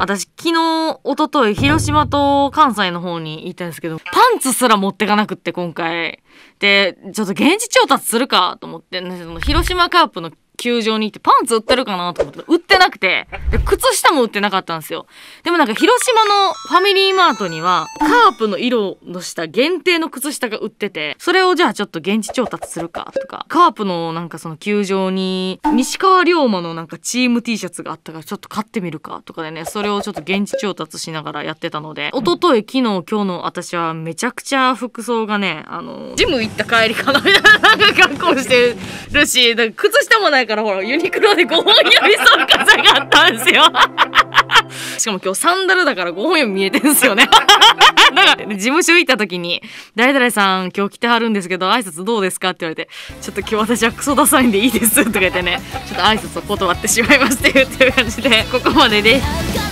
私昨日、おととい、広島と関西の方に行ったんですけど、パンツすら持ってかなくって今回。で、ちょっと現地調達するかと思って、ね、その広島カープの球場に行ってパンツ売ってるかなと思って売ってなくて靴下も売ってなかったんですよでもなんか広島のファミリーマートにはカープの色の下限定の靴下が売っててそれをじゃあちょっと現地調達するかとかカープのなんかその球場に西川龍馬のなんかチーム T シャツがあったからちょっと買ってみるかとかでねそれをちょっと現地調達しながらやってたので一昨日昨日今日の私はめちゃくちゃ服装がねあのジム行った帰りかなみたいな格好してるしか靴下もないだからほら、ユニクロで5本読みそうかじがあったんですよ。しかも今日サンダルだから5本読み見えてんすよね。だから、事務所行った時に、誰々さん今日来てはるんですけど、挨拶どうですかって言われて、ちょっと今日私はクソダサいんでいいですとか言ってね、ちょっと挨拶を断ってしまいましてっていう感じで、ここまでです。